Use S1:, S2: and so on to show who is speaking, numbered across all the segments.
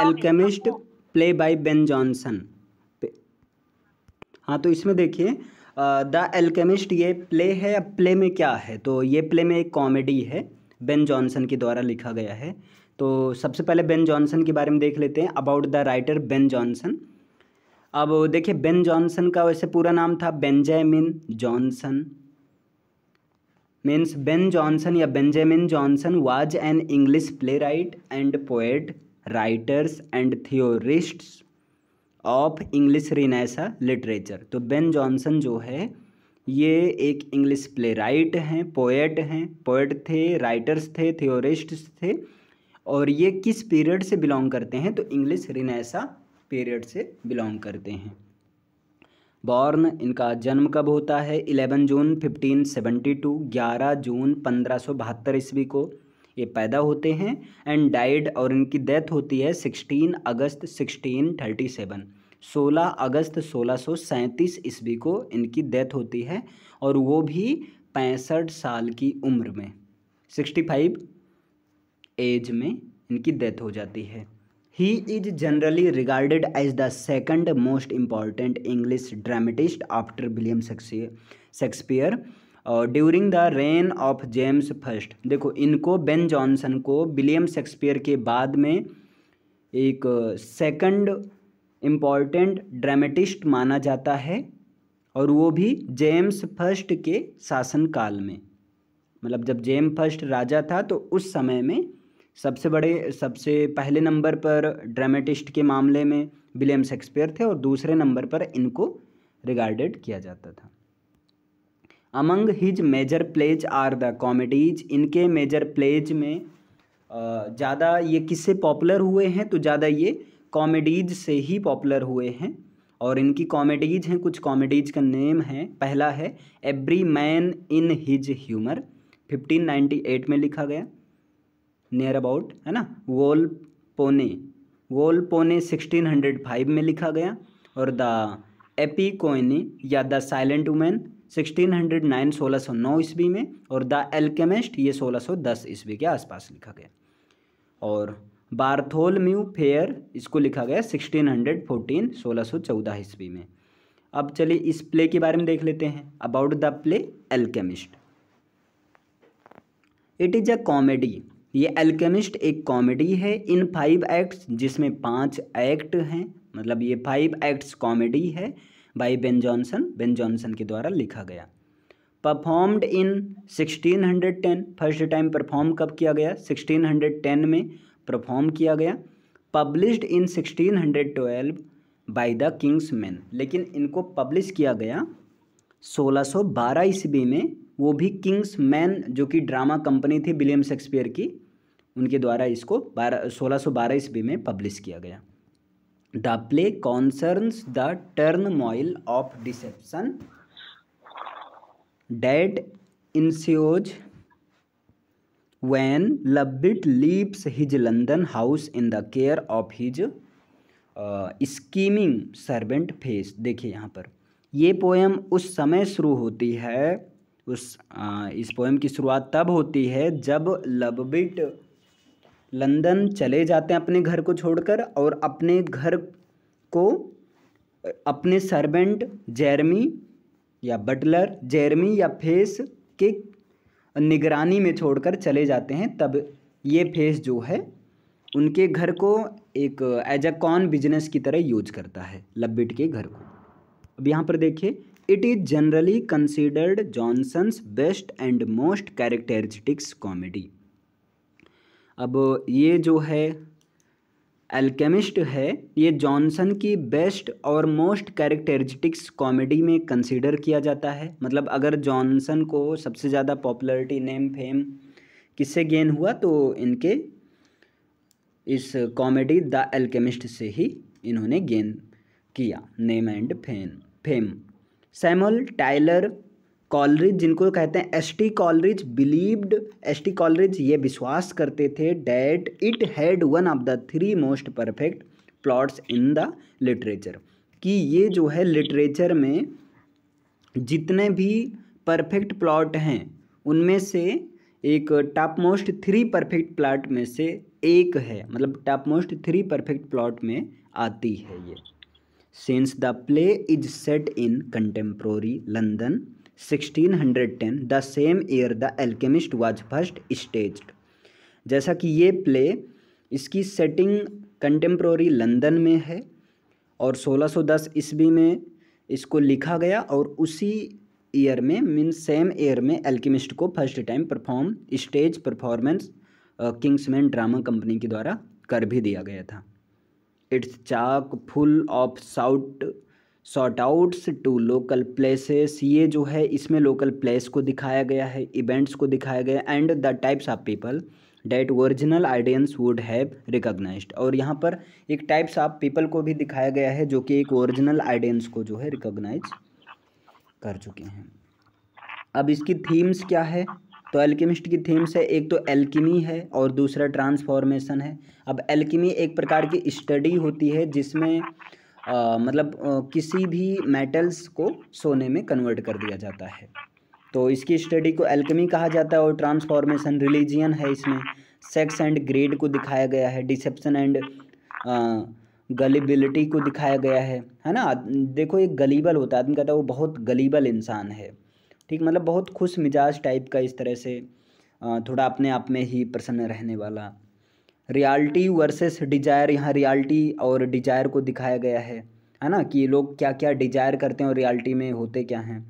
S1: alchemist play by Ben Jonson हाँ तो इसमें देखिए द एल्केमिस्ट ये प्ले है अब प्ले में क्या है तो ये प्ले में एक कॉमेडी है बेन जॉनसन के द्वारा लिखा गया है तो सबसे पहले बेन जॉनसन के बारे में देख लेते हैं about the writer Ben Jonson अब देखिए बेन जॉनसन का वैसे पूरा नाम था Benjamin Jonson means Ben Jonson या Benjamin Jonson was an English playwright and poet writers and theorists of English Renaissance literature तो बेन जॉनसन जो है ये एक इंग्लिश प्ले राइट हैं पोएट हैं पोएट थे राइटर्स थे थियोरिस्ट्स थे और ये किस पीरियड से बिलोंग करते हैं तो इंग्लिश रिनेसा पीरियड से बिलोंग करते हैं बॉर्न इनका जन्म कब होता है 11 जून 1572 11 जून पंद्रह ईस्वी को ये पैदा होते हैं एंड डाइड और इनकी डेथ होती है sixteen August sixteen thirty seven सोलह अगस्त सोलह सौ सैंतीस ईस्वी को इनकी डेथ होती है और वो भी पैंसठ साल की उम्र में सिक्सटी फाइव एज में इनकी डेथ हो जाती है he is generally regarded as the second most important English dramatist after William Shakespeare during the reign of James First देखो इनको बेन जॉनसन को विलियम शेक्सपियर के बाद में एक सेकंड इम्पॉर्टेंट ड्रामेटिस्ट माना जाता है और वो भी जेम्स फर्स्ट के शासनकाल में मतलब जब जेम फर्स्ट राजा था तो उस समय में सबसे बड़े सबसे पहले नंबर पर ड्रामेटिस्ट के मामले में विलियम शेक्सपियर थे और दूसरे नंबर पर इनको रिगार्डेड किया जाता था among his major plays are the comedies इनके मेजर प्लेज में ज़्यादा ये किससे पॉपुलर हुए हैं तो ज़्यादा ये कॉमेडीज से ही पॉपुलर हुए हैं और इनकी कॉमेडीज हैं कुछ कॉमेडीज का नेम है पहला है every man in his humour 1598 में लिखा गया नियर अबाउट है ना वोल पोने वोल पोने 1605 में लिखा गया और द एपी कोइनी या the silent woman sixteen hundred nine सोलह सौ नौ ईस्वी में और द एल्केमिस्ट ये सोलह सौ दस ईस्वी के आसपास लिखा गया और बार्थोलम्यू फेयर इसको लिखा गया सिक्सटीन हंड्रेड फोर्टीन सोलह सौ चौदह ईस्वी में अब चलिए इस प्ले के बारे में देख लेते हैं about the play Alchemist it is a comedy ये एल्केमिस्ट एक कॉमेडी है इन फाइव एक्ट्स जिसमें पांच एक्ट हैं मतलब ये फाइव एक्ट्स कॉमेडी है by Ben Jonson Ben Jonson के द्वारा लिखा गया performed in 1610 first time perform कब किया गया 1610 में परफॉर्म किया गया published in 1612 by the King's Men लेकिन इनको पब्लिश किया गया 1612 ईस्वी में वो भी किंग्स मैन जो कि ड्रामा कंपनी थी विलियम शेक्सपियर की उनके द्वारा इसको बारह सोलह सौ ईस्वी में पब्लिश किया गया the play concerns the turmoil of deception that ensues when Lovewit leaves his London house in the care of his scheming servant Face देखिए यहाँ पर ये पोएम उस समय शुरू होती है उस आ, इस पोएम की शुरुआत तब होती है जब लबिट लंदन चले जाते हैं अपने घर को छोड़कर और अपने घर को अपने सर्वेंट जेरमी या बटलर जेरमी या फेस के निगरानी में छोड़कर चले जाते हैं तब ये फेस जो है उनके घर को एक एज अ कॉन बिजनेस की तरह यूज करता है लब्बिट के घर को अब यहाँ पर देखिए it is generally considered Jonson's best and most characteristics comedy अब ये जो है एल्केमिस्ट है ये जॉनसन की बेस्ट और मोस्ट कैरेक्टरिस्टिक्स कॉमेडी में कंसीडर किया जाता है मतलब अगर जॉनसन को सबसे ज़्यादा पॉपुलैरिटी नेम फेम किससे गेन हुआ तो इनके इस कॉमेडी द एल्केमिस्ट से ही इन्होंने गेन किया name and fame fame Samuel Taylor Coleridge जिनको कहते हैं S T Coleridge believed S T Coleridge ये विश्वास करते थे that it had one of the three most perfect plots in the literature कि ये जो है लिटरेचर में जितने भी परफेक्ट प्लॉट हैं उनमें से एक top most three perfect plot में से एक है मतलब top most three perfect plot में आती है ये since the play is set in contemporary London 1610 the same year the Alchemist was first staged जैसा कि ये प्ले इसकी सेटिंग कंटेम्प्रोरी लंदन में है और 1610 ईस्वी में इसको लिखा गया और उसी ईयर में मीन सेम ईयर में एल्केमिस्ट को first time perform stage performance King's Men drama company के द्वारा कर भी दिया गया था it's chock full of shout short outs to local places ये जो है इसमें लोकल प्लेस को दिखाया गया है इवेंट्स को दिखाया गया and the types of people that original audience would have recognise और यहाँ पर एक टाइप्स ऑफ पीपल को भी दिखाया गया है जो कि एक ओरिजिनल आइडियंस को जो है रिकोगनाइज कर चुके हैं अब इसकी थीम्स क्या है तो एल्किमिस्ट की थीम्स है एक तो एल्किमी है और दूसरा ट्रांसफॉर्मेशन है अब एल्किमी एक प्रकार की स्टडी होती है जिसमें आ, मतलब आ, किसी भी मेटल्स को सोने में कन्वर्ट कर दिया जाता है तो इसकी स्टडी को एल्कमी कहा जाता है और ट्रांसफॉर्मेशन रिलीजियन है इसमें सेक्स एंड ग्रेड को दिखाया गया है डिसेप्शन एंड गलीबिलिटी को दिखाया गया है है ना देखो एक गलीबल होता है आदमी कहता है वो बहुत गलीबल इंसान है ठीक मतलब बहुत खुश मिजाज टाइप का इस तरह से थोड़ा अपने आप में ही प्रसन्न रहने वाला रियलिटी वर्सेस डिजायर यहाँ रियलिटी और डिजायर को दिखाया गया है है ना कि लोग क्या क्या डिजायर करते हैं और रियलिटी में होते क्या हैं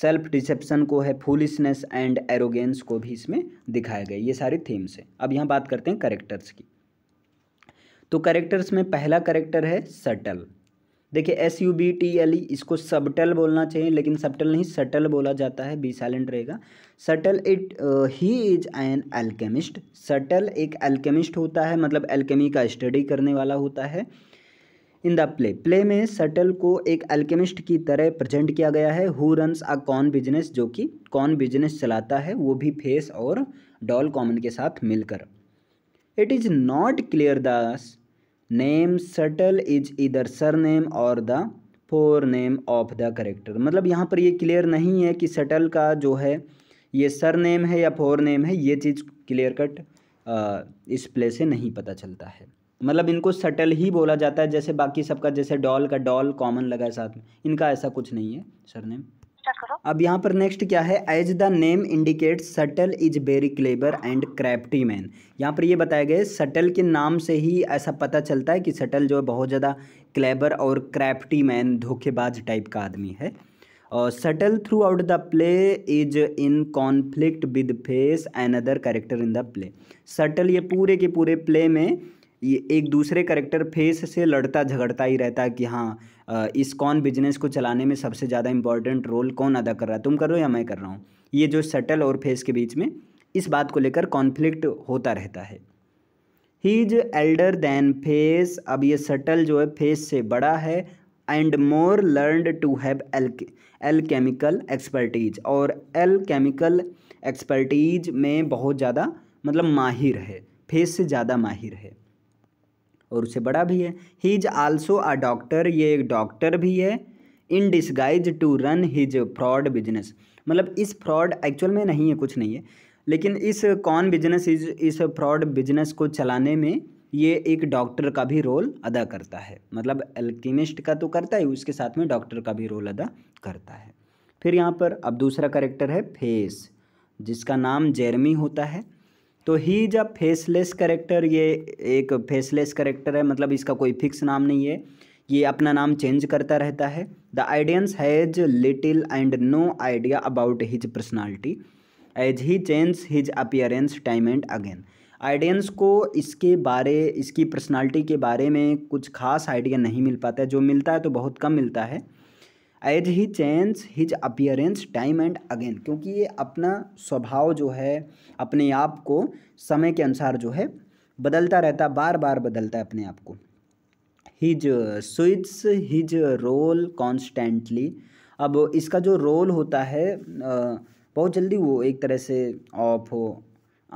S1: सेल्फ डिसेप्शन को है फूलिसनेस एंड एरोगेंस को भी इसमें दिखाया गया ये सारी थीम्स हैं अब यहाँ बात करते हैं करेक्टर्स की तो करेक्टर्स में पहला करेक्टर है सटल देखिए S U B T L E इसको सबटल बोलना चाहिए लेकिन सबटल नहीं सटल बोला जाता है बी साइलेंट रहेगा Subtle it he is an alchemist Subtle एक एल्केमिस्ट होता है मतलब एल्केमी का स्टडी करने वाला होता है इन द प्ले प्ले में सटल को एक एल्केमिस्ट की तरह प्रेजेंट किया गया है who runs a con business जो कि कॉन बिजनेस चलाता है वो भी फेस और डॉल कॉमन के साथ मिलकर it is not clear that's name Subtle is either surname और the forename of the character मतलब यहाँ पर ये क्लियर नहीं है कि सटल का जो है ये सर नेम है या फोर नेम है ये चीज़ क्लियर कट इस प्ले से नहीं पता चलता है मतलब इनको सटल ही बोला जाता है जैसे बाकी सबका जैसे डॉल का डॉल कॉमन लगा है साथ में इनका ऐसा कुछ नहीं है सर नेम अब यहाँ पर नेक्स्ट क्या है as the name indicate Subtle is very clever and crafty man यहाँ पर ये बताया गया सटल के नाम से ही ऐसा पता चलता है कि सटल जो है बहुत ज़्यादा क्लेबर और क्रैप्टी मैन धोखेबाज टाइप का आदमी है और Subtle throughout the play is in conflict with Face and other character in the play Subtle ये पूरे के पूरे प्ले में ये एक दूसरे करेक्टर फेस से लड़ता झगड़ता ही रहता है कि हाँ इस कौन बिजनेस को चलाने में सबसे ज़्यादा इंपॉर्टेंट रोल कौन अदा कर रहा है तुम कर रहे हो या मैं कर रहा हूँ ये जो सटल और फेस के बीच में इस बात को लेकर कॉन्फ्लिक्ट होता रहता है he is elder than Face अब ये सटल जो है फेस से बड़ा है and more learned to have एल एल केमिकल एक्सपर्टीज और एल केमिकल एक्सपर्टीज में बहुत ज़्यादा मतलब माहिर है फेस से ज़्यादा माहिर है और उससे बड़ा भी है he is also a doctor ये एक डॉक्टर भी है in disguise to run his fraud business मतलब इस फ्रॉड एक्चुअल में नहीं है कुछ नहीं है लेकिन इस कॉन बिजनेस इस इस फ्रॉड बिजनेस को चलाने में ये एक डॉक्टर का भी रोल अदा करता है मतलब एल्केमिस्ट का तो करता है उसके साथ में डॉक्टर का भी रोल अदा करता है फिर यहाँ पर अब दूसरा करेक्टर है फेस जिसका नाम जेरमी होता है तो he is a faceless character ये एक फेसलेस करेक्टर है मतलब इसका कोई फिक्स नाम नहीं है ये अपना नाम चेंज करता रहता है the audience has little and no idea about his personality as he change his appearance time and again audience को इसके बारे इसकी पर्सनालिटी के बारे में कुछ खास आइडिया नहीं मिल पाता है जो मिलता है तो बहुत कम मिलता है as he change his appearance time and again क्योंकि ये अपना स्वभाव जो है अपने आप को समय के अनुसार जो है बदलता रहता बार बार बदलता है अपने आप को हिज स्विट्स हिज रोल कॉन्स्टेंटली अब इसका जो रोल होता है बहुत जल्दी वो एक तरह से ऑफ हो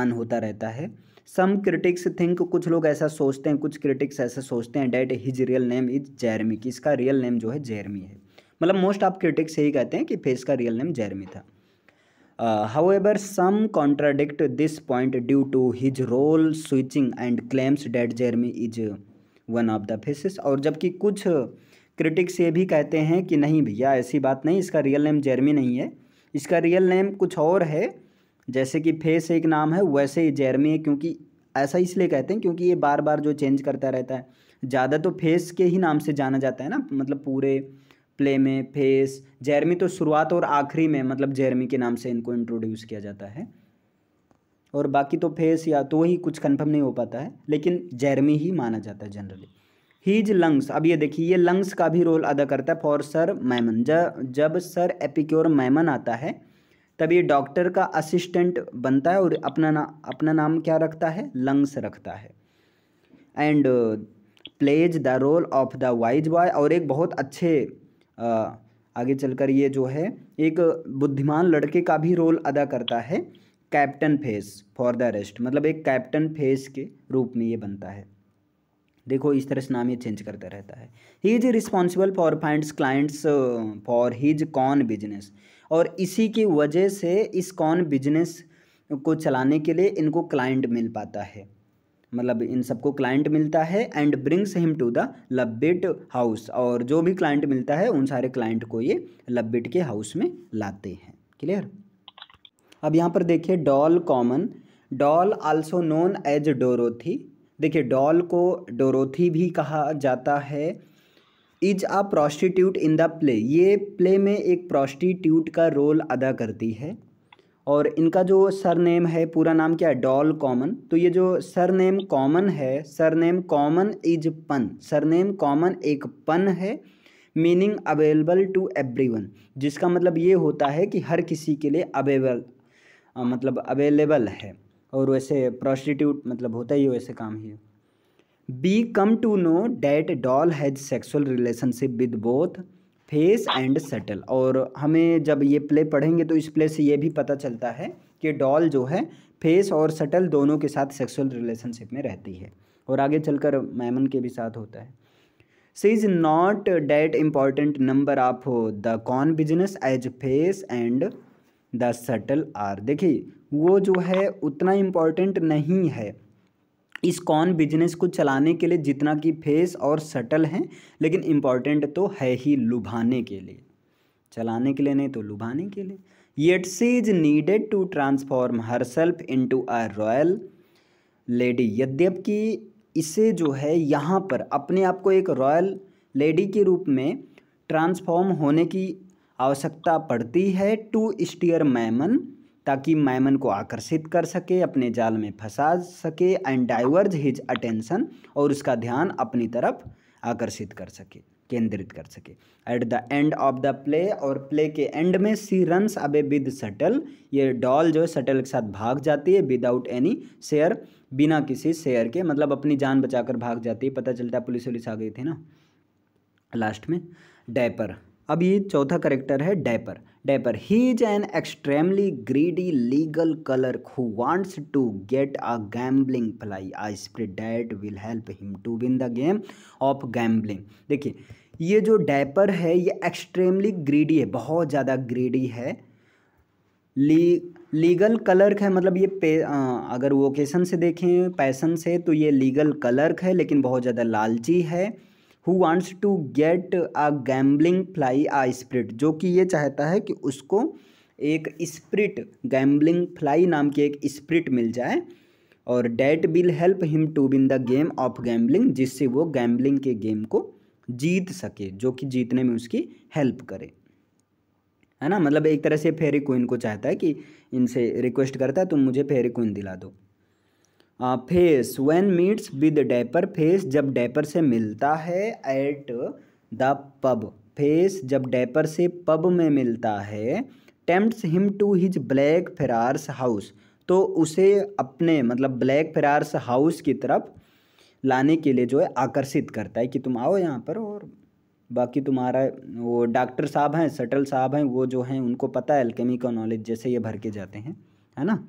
S1: ऑन होता रहता है सम क्रिटिक्स थिंक कुछ लोग ऐसा सोचते हैं कुछ क्रिटिक्स ऐसा सोचते हैं that his real name is Jeremy कि इसका रियल नेम जो है जैरमी है मतलब मोस्ट ऑफ क्रिटिक्स यही कहते हैं कि फेस का रियल नेम जेरमी था however some contradict this point due to his role switching and claims that Jeremy is one of the Faces और जबकि कुछ क्रिटिक्स ये भी कहते हैं कि नहीं भैया ऐसी बात नहीं इसका रियल नेम जेरमी नहीं है इसका रियल नेम कुछ और है जैसे कि फेस एक नाम है वैसे ही जेरमी है क्योंकि ऐसा इसलिए कहते हैं क्योंकि ये बार बार जो चेंज करता रहता है ज़्यादा तो फेस के ही नाम से जाना जाता है ना मतलब पूरे प्ले में फेस जैरमी तो शुरुआत और आखिरी में मतलब जैरमी के नाम से इनको इंट्रोड्यूस किया जाता है और बाकी तो फेस या तो ही कुछ कन्फर्म नहीं हो पाता है लेकिन जैरमी ही माना जाता है जनरली हीज लंग्स अब ये देखिए ये लंग्स का भी रोल अदा करता है फॉर सर मैमन जब सर एपिक्योर मैमन आता है तब ये डॉक्टर का असिस्टेंट बनता है और अपना ना अपना नाम क्या रखता है लंग्स रखता है and plays the role of the wise boy और एक बहुत अच्छे आगे चलकर ये जो है एक बुद्धिमान लड़के का भी रोल अदा करता है Captain Face for the rest मतलब एक कैप्टन फेस के रूप में ये बनता है देखो इस तरह से नाम ये चेंज करता रहता है he is responsible for finds clients for his con business और इसी की वजह से इस कॉन बिजनेस को चलाने के लिए इनको क्लाइंट मिल पाता है मतलब इन सबको क्लाइंट मिलता है and brings him to the Lovewit house और जो भी क्लाइंट मिलता है उन सारे क्लाइंट को ये लब्बिट के हाउस में लाते हैं क्लियर अब यहाँ पर देखिए Dol Common Dol also known as Dorothy देखिए डॉल को डोरोथी भी कहा जाता है is a prostitute in the play ये प्ले में एक प्रोस्टिट्यूट का रोल अदा करती है और इनका जो सर नेम है पूरा नाम क्या है डॉल कॉमन तो ये जो सर नेम कॉमन है surname Common is pun surname Common एक पन है मीनिंग अवेलेबल टू एवरीवन जिसका मतलब ये होता है कि हर किसी के लिए अवेलेबल मतलब अवेलेबल है और वैसे प्रोस्टिट्यूट मतलब होता ही वैसे काम ही become to know that Dol has sexual relationship with both Face and Subtle और हमें जब ये प्ले पढ़ेंगे तो इस प्ले से ये भी पता चलता है कि डॉल जो है फेस और सटल दोनों के साथ सेक्सुअल रिलेशनशिप में रहती है और आगे चलकर मैमन के भी साथ होता है she is not that important number of the con business as Face and the Subtle are देखिए वो जो है उतना इम्पॉर्टेंट नहीं है इस कौन बिजनेस को चलाने के लिए जितना कि फेस और सटल हैं लेकिन इम्पॉर्टेंट तो है ही लुभाने के लिए चलाने के लिए नहीं तो लुभाने के लिए yet she is needed to transform herself into a royal lady यद्यपि इसे जो है यहाँ पर अपने आप को एक रॉयल लेडी के रूप में ट्रांसफॉर्म होने की आवश्यकता पड़ती है टू स्टीयर मैमन ताकि मैमन को आकर्षित कर सके अपने जाल में फंसा सके एंड डाइवर्ज हिज अटेंशन और उसका ध्यान अपनी तरफ आकर्षित कर सके केंद्रित कर सके at the end of the play और प्ले के एंड में she runs away with Subtle ये डॉल जो है शटल के साथ भाग जाती है विदाउट एनी शेयर बिना किसी शेयर के मतलब अपनी जान बचाकर भाग जाती है पता चलता है पुलिस वुलिस आ गई थी ना लास्ट में डैपर अब ये चौथा करेक्टर है Dapper Dapper he is an extremely greedy legal clerk who wants to get a gambling fly I spirit that will help him to win the game of gambling देखिए ये जो dapper है ये extremely greedy है बहुत ज़्यादा greedy है ली legal clerk है मतलब ये पे आ, अगर वोकेशन से देखें पैसन से तो ये लीगल कलर्क है लेकिन बहुत ज़्यादा लालची है who wants to get a gambling fly a spirit जो कि ये चाहता है कि उसको एक स्प्रिट गैम्बलिंग फ्लाई नाम की एक स्प्रिट मिल जाए और that will help him to win the game of gambling जिससे वो गैम्बलिंग के गेम को जीत सके जो कि जीतने में उसकी हेल्प करे है ना मतलब एक तरह से फेरी क्वीन को चाहता है कि इनसे रिक्वेस्ट करता है तुम मुझे फेरी क्वीन दिला दो Face when meets with Dapper Face जब डैपर से मिलता है एट द पब फेस जब डैपर से पब में मिलता है tempts him to his Blackfriars house तो उसे अपने मतलब ब्लैक फेरार्स हाउस की तरफ लाने के लिए जो है आकर्षित करता है कि तुम आओ यहाँ पर और बाकी तुम्हारा वो डॉक्टर साहब हैं सटल साहब हैं वो जो हैं उनको पता है एल्केमी का नॉलेज जैसे ये भर के जाते हैं है ना